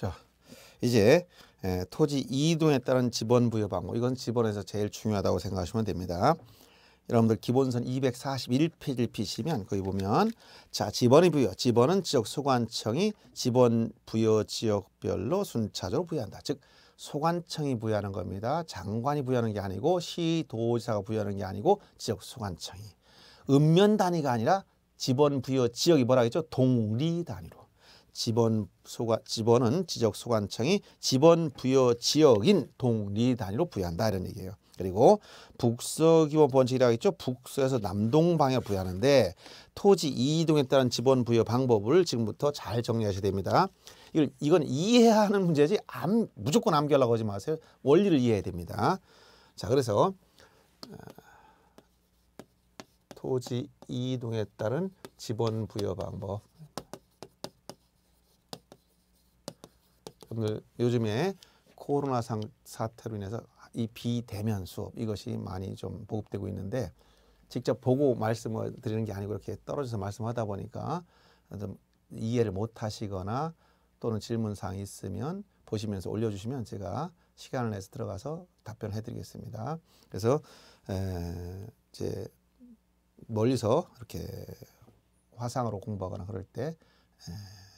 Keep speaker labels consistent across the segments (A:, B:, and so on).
A: 자, 이제 예, 토지 이동에 따른 지번 부여 방법 이건 지번에서 제일 중요하다고 생각하시면 됩니다. 여러분들 기본선 241페이지를 피시면 거기 보면 자 지번이 부여 지번은 지역 소관청이 지번 부여 지역별로 순차적으로 부여한다. 즉 소관청이 부여하는 겁니다. 장관이 부여하는 게 아니고 시도지사가 부여하는 게 아니고 지역 소관청이 읍면 단위가 아니라 지번 부여 지역이 뭐라 그랬죠? 동리 단위로. 지번 소가 지번은 지적 소관청이 지번 부여 지역인 동리 단위로 부여한다 이런 얘기예요. 그리고 북서 기본 원칙이라고 했죠. 북서에서 남동 방향 부여하는데 토지 이동에 따른 지번 부여 방법을 지금부터 잘 정리하셔야 됩니다. 이걸, 이건 이해 하는 문제지 암, 무조건 암기하려고 하지 마세요. 원리를 이해해야 됩니다. 자 그래서 어, 토지 이동에 따른 지번 부여 방법 여러분들 요즘에 코로나 상, 사태로 인해서 이 비대면 수업 이것이 많이 좀 보급되고 있는데 직접 보고 말씀을 드리는 게 아니고 이렇게 떨어져서 말씀하다 보니까 좀 이해를 못 하시거나 또는 질문사항이 있으면 보시면서 올려주시면 제가 시간을 내서 들어가서 답변을 해드리겠습니다. 그래서 에, 이제 멀리서 이렇게 화상으로 공부하거나 그럴 때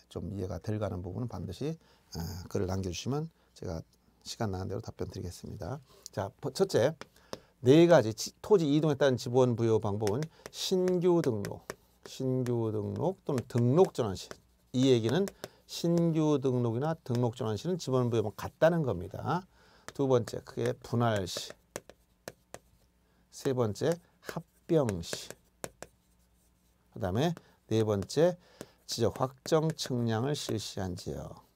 A: 좀 이해가 덜 가는 부분은 반드시 예, 글을 남겨주시면 제가 시간 나는 대로 답변 드리겠습니다. 자, 첫째, 네 가지 토지 이동에 따른 지원 부여 방법은 신규 등록, 신규 등록 또는 등록 전환 시. 이 얘기는 신규 등록이나 등록 전환 시는 지원 부여만 같다는 겁니다. 두 번째, 크게 분할 시. 세 번째, 합병 시. 그 다음에 네 번째, 지적 확정 측량을 실시한 지역.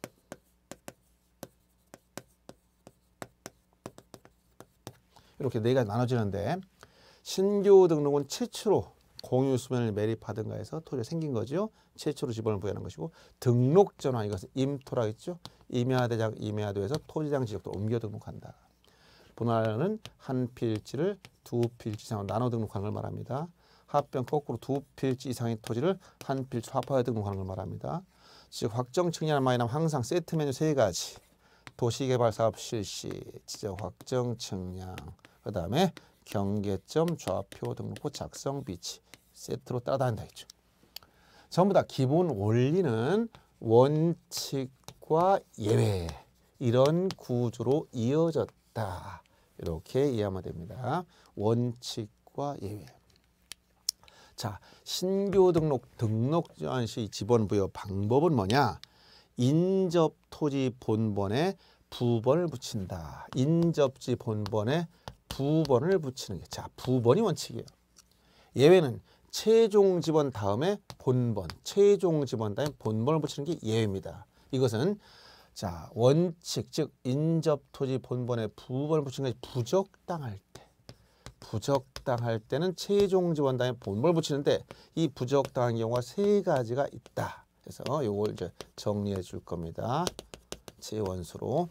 A: 이렇게 네 가지 나눠지는데 신규 등록은 최초로 공유 수면을 매립하든가 해서 토지가 생긴 거죠. 최초로 지번을 부여하는 것이고 등록 전환 이것은 임토라겠죠. 임야대장 임야도에서 토지장 지적도 옮겨 등록한다. 분할은 한 필지를 두 필지 이상으로 나눠 등록하는 걸 말합니다. 합병 거꾸로 두 필지 이상의 토지를 한 필지 화파에 등록하는 걸 말합니다. 즉 확정 측량만 이남 항상 세트 메뉴 세 가지 도시개발사업 실시, 지적 확정 측량, 그 다음에 경계점 좌표 등록부 작성 비치 세트로 따라다닌다 했죠. 전부 다 기본 원리는 원칙과 예외 이런 구조로 이어졌다. 이렇게 이해하면 됩니다. 원칙과 예외. 자, 신규 등록 등록 전시 지원 부여 방법은 뭐냐? 인접토지 본번에 부번을 붙인다. 인접지 본번에 부번을 붙이는 게. 자, 부번이 원칙이에요. 예외는 최종 집원 다음에 본번, 최종 집원 다음에 본번을 붙이는 게 예외입니다. 이것은 자 원칙 즉 인접토지 본번에 부번을 붙이는 것이 부적당할 때 부적당할 때는 최종 지원 다음에 본번을 붙이는데 이 부적당한 경우가 세 가지가 있다. 그래서 요걸 이제 정리해 줄 겁니다. 제원수로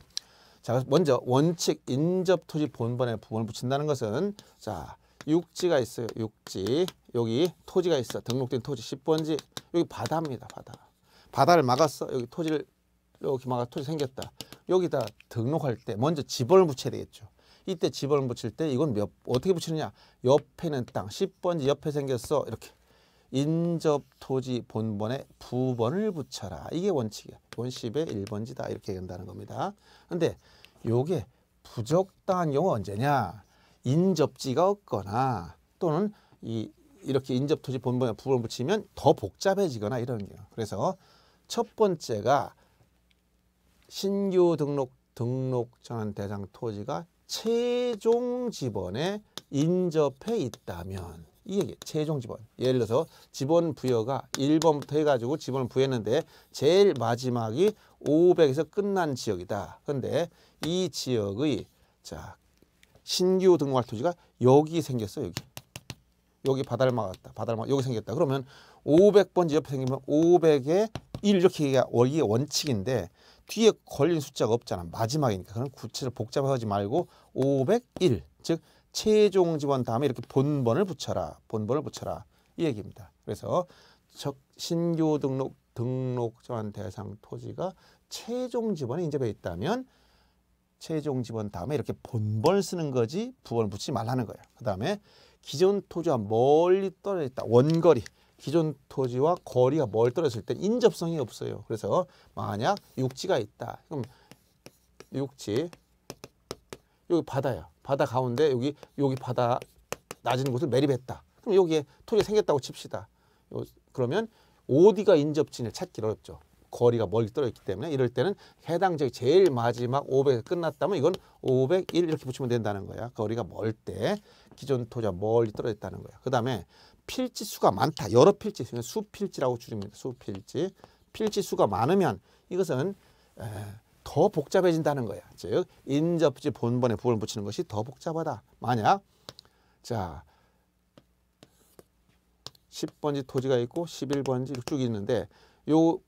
A: 자, 먼저 원칙 인접 토지 본번에 부분을 붙인다는 것은 자, 육지가 있어요. 육지. 여기 토지가 있어. 등록된 토지 10번지. 여기 바다입니다. 바다. 바다를 막았어. 여기 토지를 이렇게 막아 토지 생겼다. 여기다 등록할 때 먼저 지 집을 붙여야 되겠죠. 이때 지 집을 붙일 때 이건 몇 어떻게 붙이느냐. 옆에는 땅. 10번지 옆에 생겼어. 이렇게. 인접토지 본번에 부번을 붙여라. 이게 원칙이야. 본십의 1번지다. 이렇게 된다는 겁니다. 근데 요게 부적당한 경우 언제냐? 인접지가 없거나 또는 이 이렇게 인접토지 본번에 부를 붙이면 더 복잡해지거나 이런 경우. 그래서 첫 번째가 신규 등록 등록 전환 대상 토지가 최종 지번에 인접해 있다면 이 얘기예요. 최종 지번. 예를 들어서 지번 부여가 1번부터 해가지고 지번을 부여했는데 제일 마지막이 500에서 끝난 지역이다. 그런데 이 지역의 자 신규 등록할 토지가 여기 생겼어 여기. 여기 바다를 막았다. 바다를 막 여기 생겼다. 그러면 500번 지 옆에 생기면 500에 1 이렇게 얘기가 이게 원칙인데 뒤에 걸린 숫자가 없잖아. 마지막이니까. 그럼 구체를 복잡하지 말고 501. 즉 최종 지원 다음에 이렇게 본번을 붙여라. 본번을 붙여라. 이 얘기입니다. 그래서 적 신규 등록 등록 저한 대상 토지가 최종 지원에 인접해 있다면 최종 지원 다음에 이렇게 본번 쓰는 거지 부원을 붙이지 말라는 거예요. 그다음에 기존 토지와 멀리 떨어져 있다. 원거리. 기존 토지와 거리가 멀 떨어질 때 인접성이 없어요. 그래서 만약 육지가 있다. 그럼 육지 여기 바다요 바다 가운데 여기 여기 바다 낮은 곳을 매립했다. 그럼 여기에 토이 생겼다고 칩시다. 요, 그러면 어디가 인접지을 찾기 어렵죠. 거리가 멀리 떨어 졌기 때문에 이럴 때는 해당 지역 제일 마지막 500에 끝났다면 이건 501 이렇게 붙이면 된다는 거야. 거리가 멀 때 기존 토자 멀리 떨어 졌다는 거야. 그 다음에 필지 수가 많다. 여러 필지 수 수필지라고 줄입니다. 수필지. 필지 수가 많으면 이것은 에, 더 복잡해진다는 거야. 즉 인접지 본번에 부호를 붙이는 것이 더 복잡하다. 만약 자 10번지 토지가 있고 11번지 쭉 있는데 요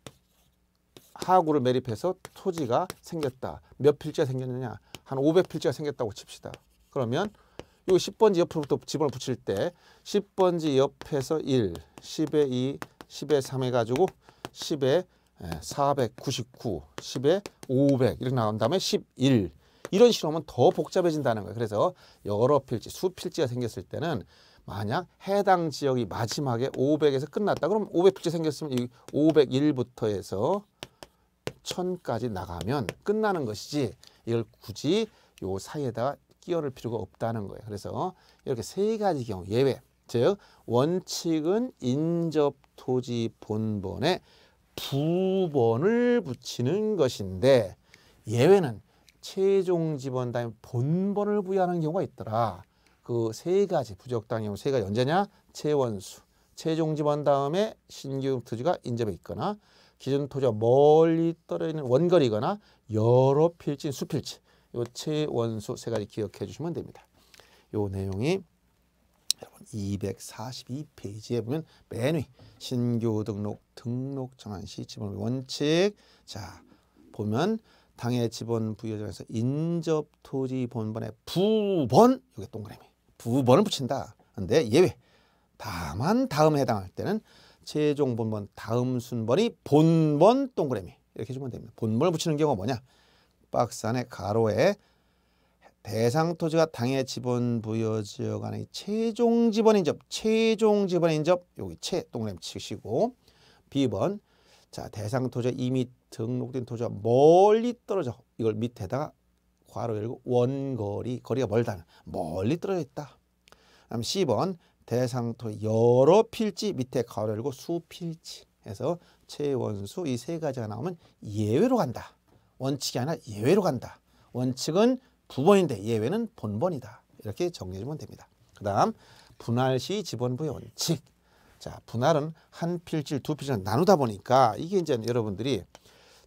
A: 하구를 매립해서 토지가 생겼다. 몇 필지가 생겼느냐? 한 500필지가 생겼다고 칩시다. 그러면 요 10번지 옆으로부터 집을 붙일 때 10번지 옆에서 1, 10에 2, 10에 3 해가지고 10에 499, 10에 500 이렇게 나온 다음에 11 이런 식으로 하면 더 복잡해진다는 거예요. 그래서 여러 필지, 수필지가 생겼을 때는 만약 해당 지역이 마지막에 500에서 끝났다. 그럼 500필지 생겼으면 이 501부터 해서 1000까지 나가면 끝나는 것이지 이걸 굳이 요 사이에다가 끼어를 필요가 없다는 거예요. 그래서 이렇게 세 가지 경우 예외 즉 원칙은 인접토지 본번에 두 번을 붙이는 것인데 예외는 최종 집원 단위 본번을 부여하는 경우가 있더라. 그 세 가지 부적당한 경우 세 가지 언제냐? 채원수. 최종 집원 다음에 신규 토지가 인접해 있거나 기존 토지와 멀리 떨어 있는 원거리거나 여러 필지, 수필지. 요 채원수 세 가지 기억해 주시면 됩니다. 요 내용이 여러분 242페이지에 보면 맨 위 신규 등록 등록 정한 시 지분 원칙 자 보면 당해 지분 부여자에서 인접 토지 본번에 부번 여기 동그라미 부번을 붙인다. 근데 예외 다만 다음에 해당할 때는 최종 본번 다음 순번이 본번 동그라미 이렇게 주면 됩니다. 본번을 붙이는 경우가 뭐냐? 박스 안에 가로에 대상 토지가 당해 지분 부여 지역 안에 최종 지분 인접, 최종 지분 인접 여기 채 동그라미 치시고 B번 자 대상 토지 이미 등록된 토지가 멀리 떨어져 이걸 밑에다가 괄호 열고 원거리 거리가 멀다 멀리 떨어져 있다. 그다음 10번 대상 토지 여러 필지 밑에 괄호 열고 수필지 해서 최원수 이 세 가지가 나오면 예외로 간다. 원칙이 아니라 예외로 간다. 원칙은 부번인데 예외는 본번이다. 이렇게 정리해주면 됩니다. 그 다음 분할 시 지번부의 원칙. 자 분할은 한 필질 두 필질 나누다 보니까 이게 이제 여러분들이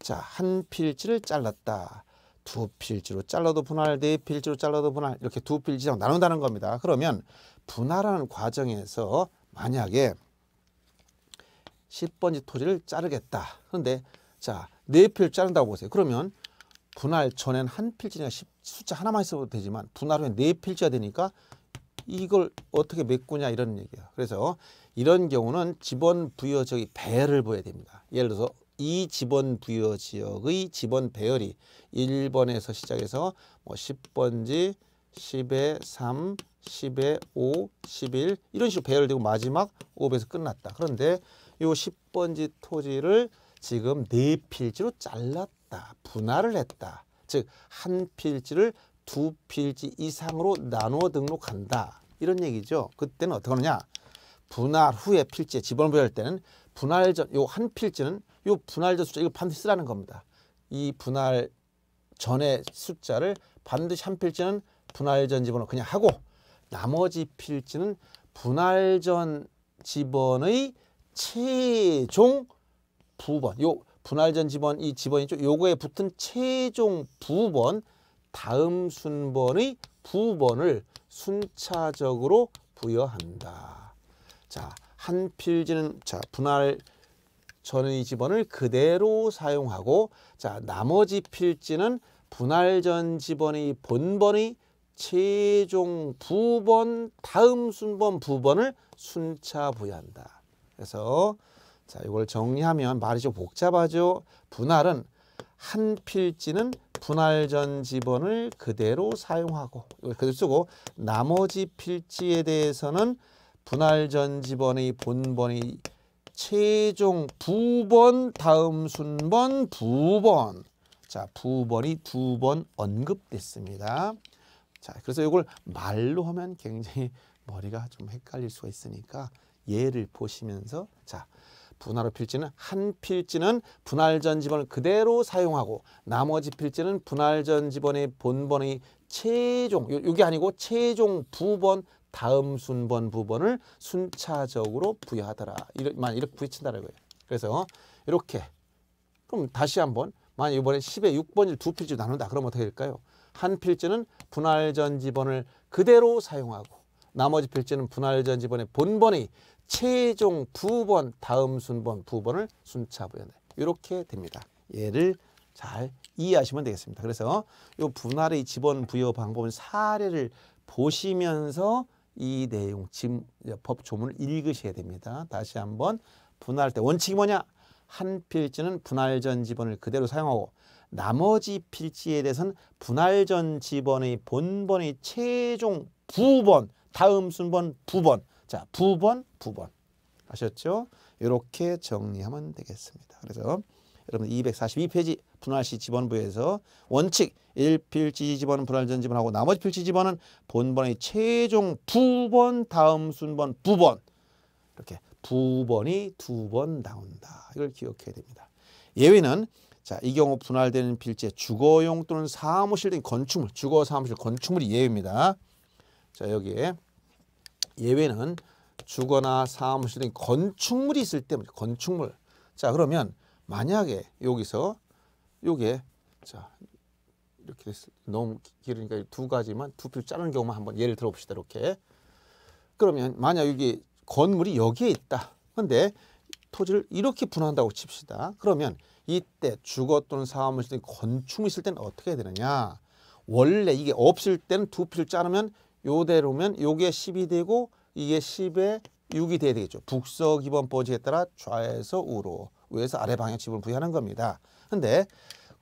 A: 자한 필지를 잘랐다. 두 필지로 잘라도 분할, 네 필지로 잘라도 분할 이렇게 두 필지랑 나눈다는 겁니다. 그러면 분할하는 과정에서 만약에 10번지 토지를 자르겠다. 그런데 자, 네필 자른다고 보세요. 그러면 분할 전엔 한필지냐 숫자 하나만 있어도 되지만 분할 후에네 필지가 되니까 이걸 어떻게 메꾸냐 이런 얘기야. 그래서 이런 경우는 지번 부여 지역이 배열을 보여야 됩니다. 예를 들어서 이 지번 부여 지역의 지번 배열이 1번에서 시작해서 뭐 10번지, 10에 3, 10에 5, 11 이런 식으로 배열되고 마지막 5에서 끝났다. 그런데 요 10번지 토지를 지금 네필지로 잘랐다. 했다. 분할을 했다. 즉 한 필지를 두 필지 이상으로 나누어 등록한다. 이런 얘기죠. 그때는 어떻게 하느냐. 분할 후에 필지에 집어넣을 때는 분할전 요 한 필지는 요 분할전 숫자 이거 반드시 쓰라는 겁니다. 이 분할 전의 숫자를 반드시 한 필지는 분할전 집어넣어 그냥 하고 나머지 필지는 분할전 집원의 최종 부번 요 분할전 지번 이 집원 이죠 요거에 붙은 최종 부번 다음 순번의 부번을 순차적으로 부여한다. 자, 한 필지는 자, 분할 전의 지번을 그대로 사용하고 자, 나머지 필지는 분할 전 지번의 본번의 최종 부번 다음 순번 부번을 순차 부여한다. 그래서 자, 이걸 정리하면 말이 좀 복잡하죠. 분할은 한 필지는 분할전 지번을 그대로 사용하고 이걸 그대로 쓰고 나머지 필지에 대해서는 분할전 지번의 본번이 최종 부번 다음 순번 부번 자 부번이 두 번 언급됐습니다. 자 그래서 이걸 말로 하면 굉장히 머리가 좀 헷갈릴 수가 있으니까 예를 보시면서 자 분할로 필지는 한 필지는 분할전 지번을 그대로 사용하고 나머지 필지는 분할전 지번의 본번의 최종 이게 아니고 최종 부번 다음 순번 부번을 순차적으로 부여하더라. 이렇만 이렇게 부딪힌다는 거예요. 그래서 이렇게 그럼 다시 한번 만약 이번에 10의 6번지두 필지로 나눈다. 그럼 어떻게 될까요? 한 필지는 분할전 지번을 그대로 사용하고 나머지 필지는 분할전 지번의 본번의 최종 부번, 다음 순번, 부번을 순차부연해. 이렇게 됩니다. 얘를 잘 이해하시면 되겠습니다. 그래서 이 분할의 지번 부여 방법은 사례를 보시면서 이 내용, 어, 법 조문을 읽으셔야 됩니다. 다시 한번 분할때 원칙이 뭐냐? 한 필지는 분할 전 지번을 그대로 사용하고 나머지 필지에 대해서는 분할 전 지번의 본번의 최종 부번, 다음 순번 부번 자, 부번, 부번. 아셨죠? 이렇게 정리하면 되겠습니다. 그래서 여러분 242페이지 분할시 지번부에서 원칙 1필지 지번은 분할전 지번하고 나머지 필지 지번은 본번의 최종 부번 다음 순번 부번 이렇게 부번이 두 번 나온다. 이걸 기억해야 됩니다. 예외는 자, 이 경우 분할되는 필지의 주거용 또는 사무실 등 건축물, 주거 사무실 건축물이 예외입니다. 자, 여기에 예외는 주거나 사무실 등 건축물이 있을 때 건축물. 자 그러면 만약에 여기서 요게 자 이렇게 됐을, 너무 길으니까 두 가지만 두표 자르는 경우만 한번 예를 들어봅시다 이렇게 그러면 만약 여기 건물이 여기에 있다 근데 토지를 이렇게 분한다고 칩시다 그러면 이때 주거 또는 사무실 등 건축물이 있을 때는 어떻게 해야 되느냐 원래 이게 없을 때는 두 표를 자르면 요대로면 요게 10이 되고 이게 10에 6이 돼야 되겠죠. 북서 기본 버지에 따라 좌에서 우로 위에서 아래 방향 지분을 부여하는 겁니다. 근데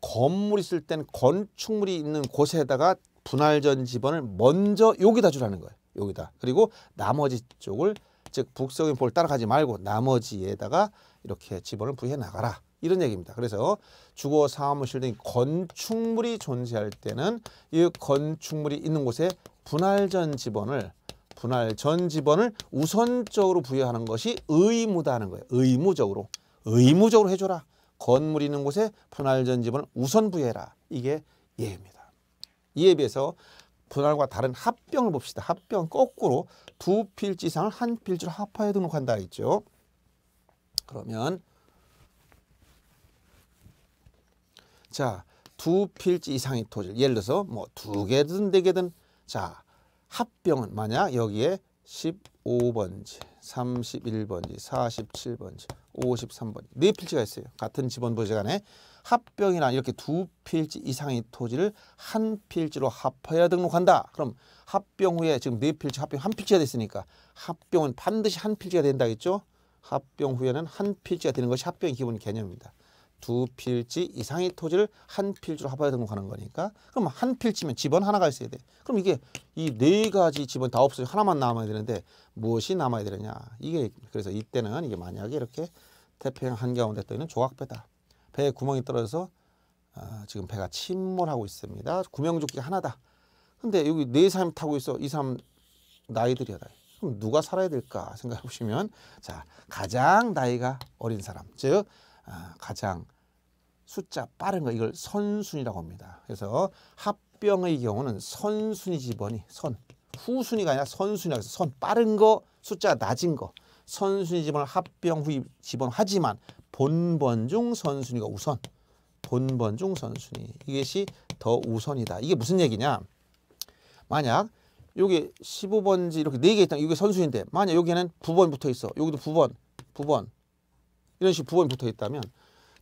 A: 건물 있을 땐 건축물이 있는 곳에다가 분할전 지번을 먼저 여기다 주라는 거예요. 여기다. 그리고 나머지 쪽을 즉 북서인 기볼 따라가지 말고 나머지에다가 이렇게 지번을 부여해 나가라. 이런 얘기입니다. 그래서 주거 사무실 등 건축물이 존재할 때는 이 건축물이 있는 곳에 분할 전 지번을 분할 전 지번을 우선적으로 부여하는 것이 의무다 는 거예요. 의무적으로. 의무적으로 해줘라. 건물 있는 곳에 분할 전 지번을 우선 부여해라. 이게 예입니다. 이에 비해서 분할과 다른 합병을 봅시다. 합병 거꾸로 두 필지 상을한 필지로 합하여 등록한다 했죠. 그러면 자, 두 필지 이상의 토지를 예를 들어서 뭐 두 개든 네 개든 자, 합병은 만약 여기에 15번지, 31번지, 47번지, 53번지 네 필지가 있어요. 같은 지번부지간에 합병이나 이렇게 두 필지 이상의 토지를 한 필지로 합하여 등록한다. 그럼 합병 후에 지금 네 필지 합병 한 필지가 됐으니까 합병은 반드시 한 필지가 된다겠죠? 합병 후에는 한 필지가 되는 것이 합병의 기본 개념입니다. 두 필지 이상의 토지를 한 필지로 합하여 등록하는 거니까 그럼 한 필지면 집원 하나가 있어야 돼. 그럼 이게 이 네 가지 집원 다 없어져 하나만 남아야 되는데 무엇이 남아야 되느냐 이게 그래서 이때는 이게 만약에 이렇게 태평양 한가운데 떠 있는 조각배다. 배에 구멍이 떨어져서 어, 지금 배가 침몰하고 있습니다. 구명조끼 하나다. 근데 여기 네 사람 타고 있어 이 사람 나이들이야 나이. 그럼 누가 살아야 될까 생각해 보시면 자 가장 나이가 어린 사람 즉 아, 가장 숫자 빠른 거 이걸 선순위라고 합니다. 그래서 합병의 경우는 선순위 집원이 선 후순위가 아니라 선순위라고 해서 선 빠른 거 숫자 낮은 거 선순위 집원 합병 후 집원 하지만 본번 중 선순위가 우선 본번 중 선순위 이것이 더 우선이다. 이게 무슨 얘기냐? 만약 여기 15번지 이렇게 네 개 있다. 이게 선순인데 위 만약 여기는 에 9번 붙어 있어. 여기도 9번, 9번, 이런 식으로 부호이 붙어 있다면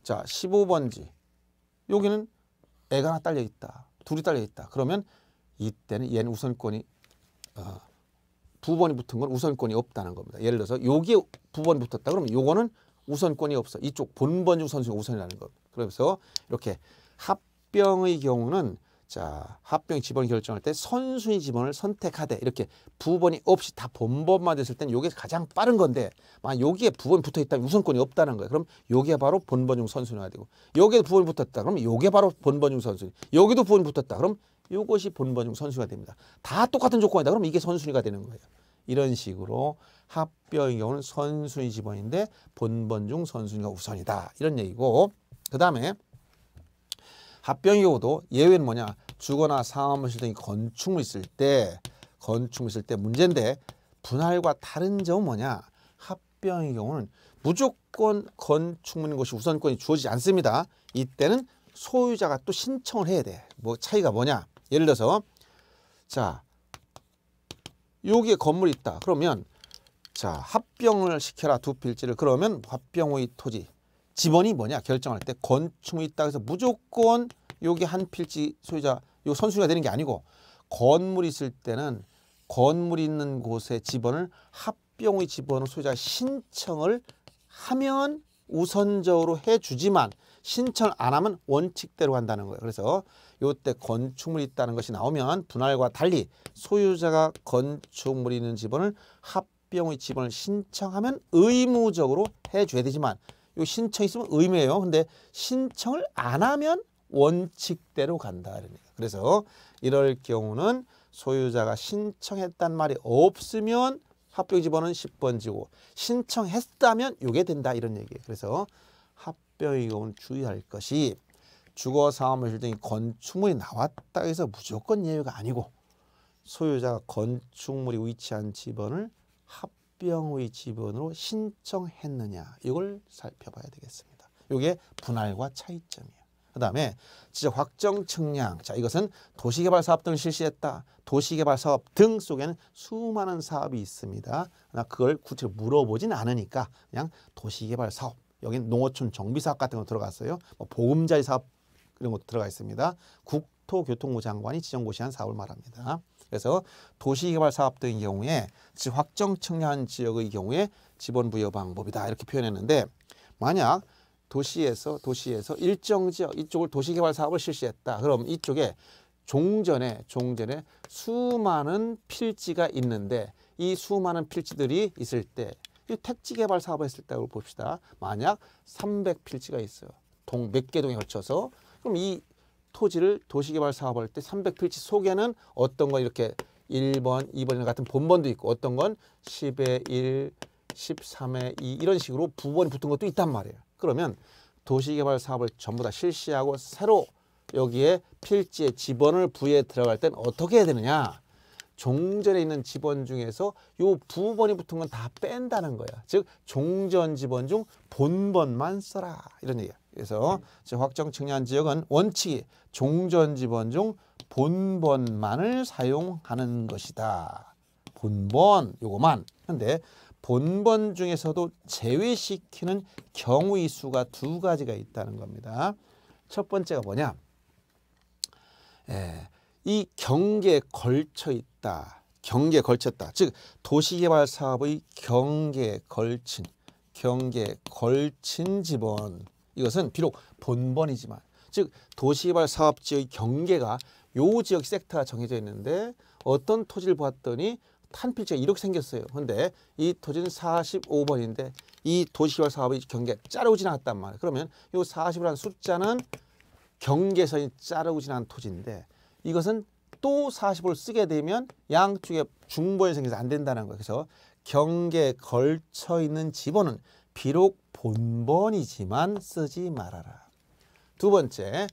A: 자 15번지 여기는 애가 하나 딸려 있다. 둘이 딸려 있다. 그러면 이때는 얘는 우선권이 어, 부번이 붙은 건 우선권이 없다는 겁니다. 예를 들어서 여기에 부번이 붙었다. 그러면 요거는 우선권이 없어. 이쪽 본번 지우 선수가 우선이라는 것. 그래서 이렇게 합병의 경우는 자, 합병 지번 결정할 때 선순위 지번을 선택하되 이렇게 부분이 없이 다 본번만 됐을 땐 요게 가장 빠른 건데 만 여기에 부분이 붙어 있다면 우선권이 없다는 거예요. 그럼 여기에 바로 본번중 선순위가 되고 여기에 부분이 붙었다. 그럼 여기에 바로 본번중 선순위. 여기도 부분이 붙었다. 그럼 요것이 본번중 선순위가 됩니다. 다 똑같은 조건이다. 그럼 이게 선순위가 되는 거예요. 이런 식으로 합병의 경우는 선순위 지번인데 본번 중 선순위가 우선이다. 이런 얘기고 그 다음에 합병의 경우도 예외는 뭐냐 주거나 사무실 등이 건축물 있을 때 건축물 있을 때 문제인데 분할과 다른 점은 뭐냐 합병의 경우는 무조건 건축물인 것이 우선권이 주어지지 않습니다. 이때는 소유자가 또 신청을 해야 돼. 뭐 차이가 뭐냐 예를 들어서 자 여기에 건물이 있다. 그러면 자 합병을 시켜라 두 필지를 그러면 합병의 토지 집원이 뭐냐 결정할 때 건축물이 있다 해서 무조건 여기 한 필지 소유자 요 선수가 되는 게 아니고 건물이 있을 때는 건물이 있는 곳에 집원을 합병의 집원을 소유자 신청을 하면 우선적으로 해주지만 신청안 하면 원칙대로 한다는 거예요. 그래서 요때 건축물이 있다는 것이 나오면 분할과 달리 소유자가 건축물이 있는 집원을 합병의 집원을 신청하면 의무적으로 해줘야 되지만 요 신청 있으면 의미예요 근데 신청을 안 하면 원칙대로 간다. 그러니까. 그래서 이럴 경우는 소유자가 신청했단 말이 없으면 합병 지어은 10번 지고 신청했다면 요게 된다 이런 얘기예요. 그래서 합병의 경우는 주의할 것이 주거 사무실 등이 건축물이 나왔다 해서 무조건 예외가 아니고 소유자가 건축물이 위치한 지번을 합병의 지분으로 신청했느냐 이걸 살펴봐야 되겠습니다. 이게 분할과 차이점이에요. 그 다음에 지적 확정 측량 자 이것은 도시개발 사업 등을 실시했다. 도시개발 사업 등 속에는 수많은 사업이 있습니다. 그러나 그걸 구체로 물어보진 않으니까 그냥 도시개발 사업 여긴 농어촌 정비 사업 같은 거 들어갔어요. 뭐 보금자리 사업 이런 것도 들어가 있습니다. 국 국토교통부 장관이 지정 고시한 사업을 말합니다. 그래서 도시개발 사업 등의 경우에 즉 확정 청약한 지역의 경우에 지번 부여 방법이다 이렇게 표현했는데 만약 도시에서 도시에서 일정 지역 이쪽을 도시개발 사업을 실시했다 그럼 이쪽에 종전에 종전에 수많은 필지가 있는데 이 수많은 필지들이 있을 때 이 택지 개발 사업을 했을 때 봅시다. 만약 300필지가 있어요. 동 몇 개 동에 걸쳐서 그럼 이 토지를 도시개발 사업할 때 300필지 속에는 어떤 건 이렇게 1번, 2번 같은 본번도 있고 어떤 건 10에 1, 13에 2 이런 식으로 부번이 붙은 것도 있단 말이에요. 그러면 도시개발 사업을 전부 다 실시하고 새로 여기에 필지의 지번을 부에 들어갈 땐 어떻게 해야 되느냐. 종전에 있는 지번 중에서 요 부번이 붙은 건 다 뺀다는 거야. 즉 종전 지번 중 본번만 써라 이런 얘기야. 그래서 확정 청량 지역은 원칙이 종전지번 중 본번만을 사용하는 것이다. 본번 요거만. 근데 본번 중에서도 제외시키는 경우의 수가 두 가지가 있다는 겁니다. 첫 번째가 뭐냐? 예, 이 경계에 걸쳐 있다. 경계에 걸쳤다. 즉 도시개발 사업의 경계에 걸친 경계에 걸친 지번 이것은 비록 본번이지만 즉 도시개발 사업지의 경계가 요 지역 섹터가 정해져 있는데 어떤 토지를 보았더니 탄필지가 이렇게 생겼어요. 그런데 이 토지는 45번인데 이 도시개발 사업의 경계 가 자르고 지나갔단 말이에요. 그러면 요 40이라는 숫자는 경계선이 자르고 지난 토지인데 이것은 또 40을 쓰게 되면 양쪽에 중보에 생겨서 안 된다는 거예요. 그래서 경계에 걸쳐 있는 집어는 비록 본번이지만 쓰지 말아라. 두 번째,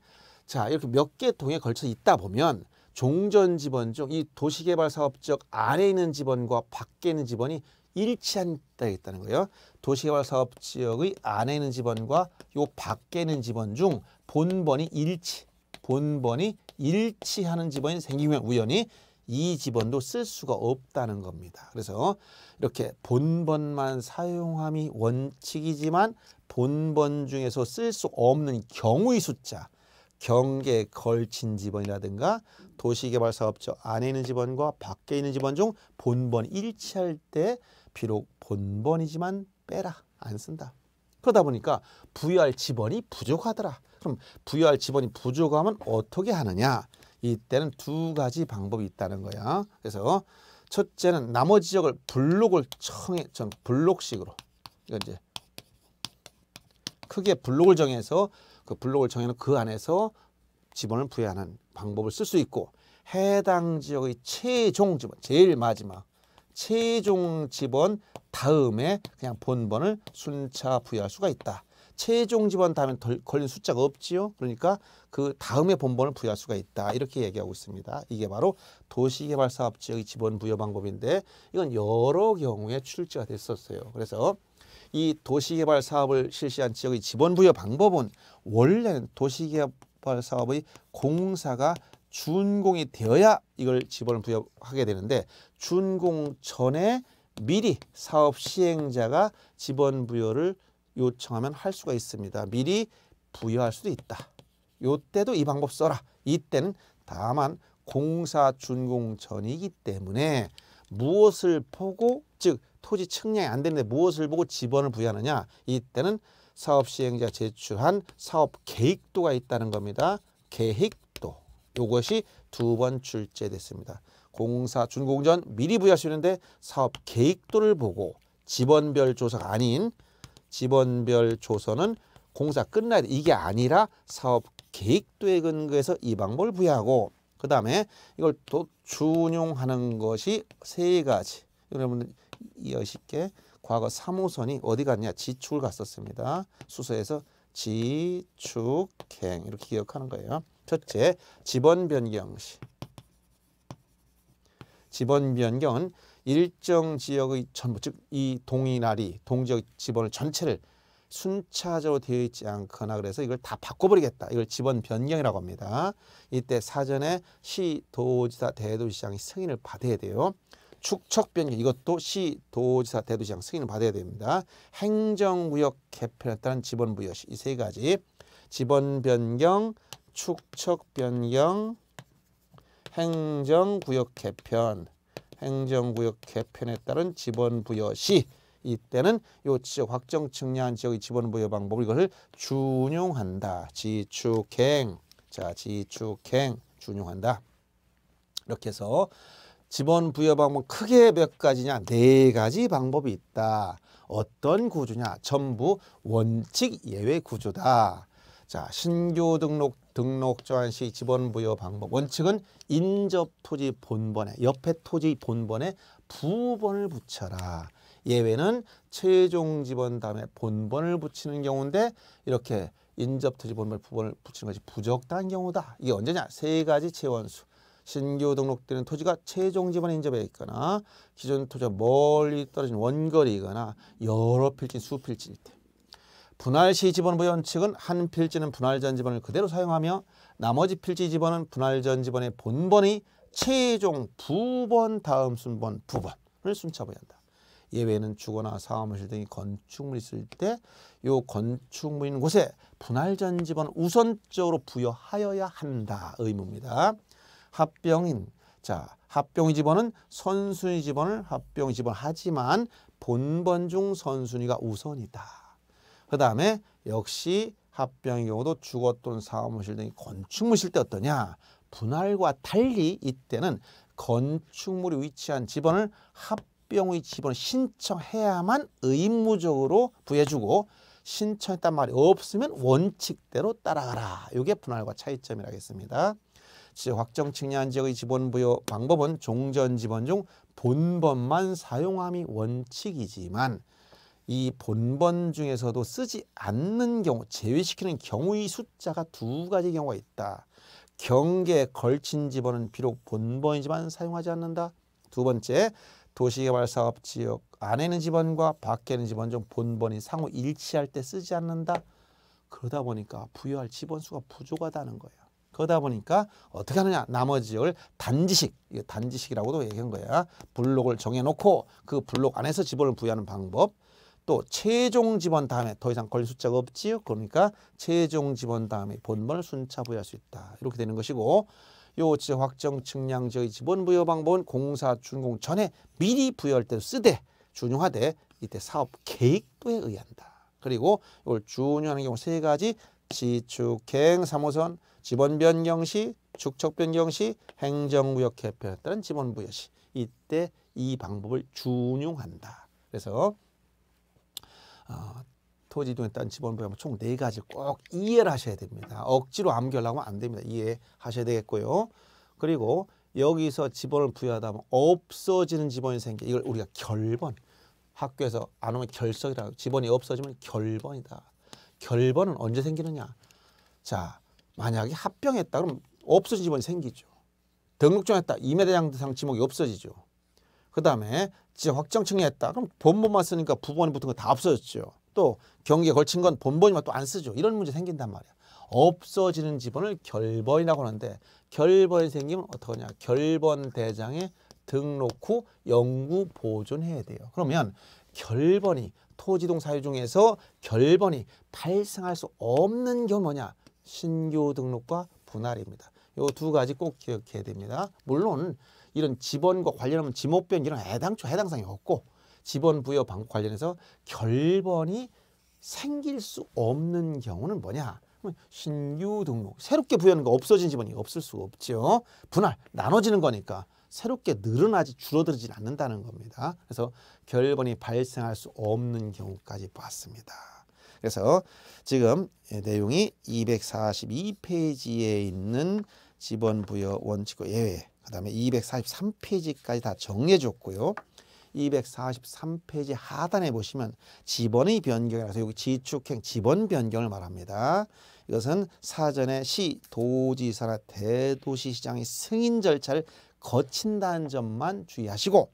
A: 자 이렇게 몇 개 동에 걸쳐 있다 보면 종전지번 중 이 도시개발사업지역 안에 있는 지번과 밖에 있는 지번이 일치한다 있다는 거예요. 도시개발사업지역의 안에 있는 지번과 요 밖에 있는 지번 중 본번이 일치, 본번이 일치하는 지번이 생기면 우연히 이 집원도 쓸 수가 없다는 겁니다. 그래서 이렇게 본번만 사용함이 원칙이지만 본번 중에서 쓸 수 없는 경우의 숫자 경계에 걸친 지번이라든가 도시개발사업자 안에 있는 지번과 밖에 있는 지번 중 본번 일치할 때 비록 본번이지만 빼라 안 쓴다. 그러다 보니까 부여할 지번이 부족하더라. 그럼 부여할 지번이 부족하면 어떻게 하느냐. 이때는 두 가지 방법이 있다는 거야. 그래서 첫째는 나머지 지역을 블록을 청해, 전 블록식으로 이거 이제 크게 블록을 정해서 그 블록을 정해놓은 그 안에서 지번을 부여하는 방법을 쓸 수 있고 해당 지역의 최종 지번, 제일 마지막 최종 지번 다음에 그냥 본번을 순차 부여할 수가 있다. 최종 집안 다음에 덜, 걸린 숫자가 없지요. 그러니까 그 다음에 본번을 부여할 수가 있다. 이렇게 얘기하고 있습니다. 이게 바로 도시개발사업 지역의 지원 부여 방법인데 이건 여러 경우에 출제가 됐었어요. 그래서 이 도시개발 사업을 실시한 지역의 지원 부여 방법은 원래는 도시개발 사업의 공사가 준공이 되어야 이걸 지원을 부여하게 되는데 준공 전에 미리 사업 시행자가 지원 부여를 요청하면 할 수가 있습니다. 미리 부여할 수도 있다. 요때도 이 방법 써라. 이때는 다만 공사 준공 전이기 때문에 무엇을 보고 즉 토지 측량이 안 되는데 무엇을 보고 지번을 부여하느냐 이때는 사업 시행자 제출한 사업 계획도가 있다는 겁니다. 계획도 요것이 두 번 출제됐습니다. 공사 준공전 미리 부여할 수 있는데 사업 계획도를 보고 지번별 조사가 아닌 지번별조선은 공사 끝나야 돼. 이게 아니라 사업 계획도에 근거해서 이 방법을 부여하고 그 다음에 이걸 또 준용하는 것이 세 가지. 여러분 이어쉽게 과거 3호선이 어디 갔냐? 지축을 갔었습니다. 수서에서 지축행 이렇게 기억하는 거예요. 첫째, 집원 변경 시. 집원 변경은 일정 지역의 전부 즉 이 동이나리 동지역 지번을 전체를 순차적으로 되어 있지 않거나 그래서 이걸 다 바꿔버리겠다. 이걸 지번 변경이라고 합니다. 이때 사전에 시, 도지사, 대도시장이 승인을 받아야 돼요. 축척 변경 이것도 시, 도지사, 대도시장 승인을 받아야 됩니다. 행정구역 개편에 따른 지번 부여 시이 세 가지 지번 변경, 축척 변경, 행정구역 개편 행정구역 개편에 따른 지번 부여 시 이때는 요 지역 확정 측량한 지역의 지번 부여 방법을 이것을 준용한다. 지축행. 자, 지축행 준용한다. 이렇게 해서 지번 부여 방법 크게 몇 가지냐? 네 가지 방법이 있다. 어떤 구조냐? 전부 원칙 예외 구조다. 자, 신규 등록 등록 저한 시 지원 부여 방법 원칙은 인접 토지 본번에 옆에 토지 본번에 부번을 붙여라. 예외는 최종 지원 다음에 본번을 붙이는 경우인데 이렇게 인접 토지 본번 부번을 붙이는 것이 부적당한 경우다. 이게 언제냐? 세 가지 채원수. 신규 등록되는 토지가 최종 지번 인접해 있거나 기존 토지가 멀리 떨어진 원거리이거나 여러 필진 수필진일 때 분할 시 집원 부연 측은 한 필지는 분할전 집원을 그대로 사용하며 나머지 필지 집원은 분할전 집원의 본번이 최종 부번 다음 순번 부번을 순차부여한다. 예외는 주거나 사무실 등이 건축물이 있을 때요 건축물인 곳에 분할전 집원 우선적으로 부여하여야 한다 의무입니다. 합병인 자 합병의 지번은 선순위 집원을 합병의 지번 하지만 본번 중 선순위가 우선이다. 그 다음에 역시 합병의 경우도 주거 또는 사무실 등이 건축물일 때 어떠냐. 분할과 달리 이때는 건축물이 위치한 지번을 합병의 지번을 신청해야만 의무적으로 부여해주고 신청했단 말이 없으면 원칙대로 따라가라. 이게 분할과 차이점이라겠습니다. 하 지역 확정 측량한 지역의 지번 부여 방법은 종전 지번 중본번만 사용함이 원칙이지만 이 본번 중에서도 쓰지 않는 경우, 제외시키는 경우의 숫자가 두 가지 경우가 있다. 경계에 걸친 집어은 비록 본번이지만 사용하지 않는다. 두 번째, 도시개발사업 지역 안에 는 집안과 밖에 는 집안 중 본번이 상호 일치할 때 쓰지 않는다. 그러다 보니까 부여할 집원 수가 부족하다는 거예요. 그러다 보니까 어떻게 하느냐 나머지 지역을 단지식 단지식이라고도 얘기한 거야 블록을 정해놓고 그 블록 안에서 집원을 부여하는 방법 또 최종 집원 다음에 더 이상 걸릴 숫자가 없지요. 그러니까 최종 집원 다음에 본번을 순차 부여할 수 있다. 이렇게 되는 것이고 요 지적 확정 측량 지의 지분 부여 방법은 공사 준공 전에 미리 부여할 때 쓰되 준용하되 이때 사업 계획도에 의한다. 그리고 이걸 준용하는 경우 세 가지 지축행 삼호선 지번 변경 시 축척 변경 시 행정구역 개편에 따른 지번 부여 시 이때 이 방법을 준용한다. 그래서 아, 토지이동에 따른 지번부여하면총네가지꼭 이해를 하셔야 됩니다. 억지로 암기하려면 안 됩니다. 이해하셔야 되겠고요. 그리고 여기서 지번을 부여하다 보면 없어지는 지번이 생겨. 이걸 우리가 결번. 학교에서 안 오면 결석이라 고 지번이 없어지면 결번이다. 결번은 언제 생기느냐? 자, 만약에 합병했다 그럼 없어진 지번이 생기죠. 등록증 했다 임해대상 지목이 없어지죠. 그 다음에 지적 확정층에 했다. 그럼 본본만 쓰니까 부본이 붙은 거 다 없어졌죠. 또 경기에 걸친 건본본이만또 안 쓰죠. 이런 문제 생긴단 말이야. 없어지는 지번을 결번이라고 하는데 결번이 생기면 어떡하냐. 결번 대장에 등록 후 영구 보존해야 돼요. 그러면 결번이 토지동 사유 중에서 결번이 발생할 수 없는 경우 뭐냐. 신규 등록과 분할입니다. 요 두 가지 꼭 기억해야 됩니다. 물론 이런 지번과 관련하면 지목변 이런 애당초 해당상이 없고 지번 부여 방법 관련해서 결번이 생길 수 없는 경우는 뭐냐? 신규 등록, 새롭게 부여하는 거 없어진 지번이 없을 수 없죠. 분할, 나눠지는 거니까 새롭게 늘어나지 줄어들지 않는다는 겁니다. 그래서 결번이 발생할 수 없는 경우까지 봤습니다. 그래서 지금 내용이 242페이지에 있는 지번 부여 원칙과 예외 그 다음에 243페이지까지 다 정리해줬고요. 243페이지 하단에 보시면 지번의 변경이라서 여기 지축행 지번 변경을 말합니다. 이것은 사전에 시, 도지사나 대도시시장의 승인 절차를 거친다는 점만 주의하시고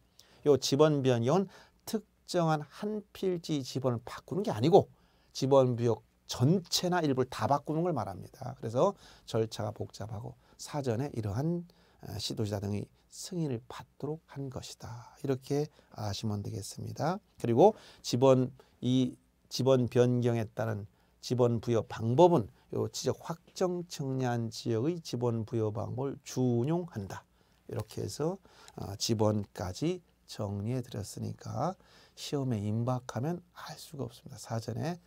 A: 요 지번 변경은 특정한 한 필지 지번을 바꾸는 게 아니고 지번 구역 전체나 일부를 다 바꾸는 걸 말합니다. 그래서 절차가 복잡하고 사전에 이러한 아, 시도지사 등의 승인을 받도록 한 것이다. 이렇게 아시면 되겠습니다. 그리고 지번 이 지번 변경에 따른 지번 부여 방법은 요 지적 확정 청년 지역의 지번 부여 방법을 준용한다. 이렇게 해서 아, 지번까지 정리해 드렸으니까 시험에 임박하면 알 수가 없습니다. 사전에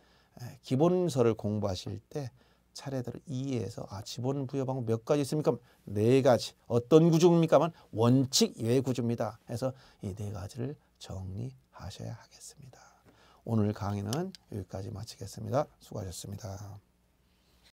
A: 기본서를 공부하실 때 차례대로 이해해서 아 지분 부여 방법 몇 가지 있습니까? 네 가지. 어떤 구조입니까? 만 원칙 예외 구조입니다. 해서 이 네 가지를 정리하셔야 하겠습니다. 오늘 강의는 여기까지 마치겠습니다. 수고하셨습니다.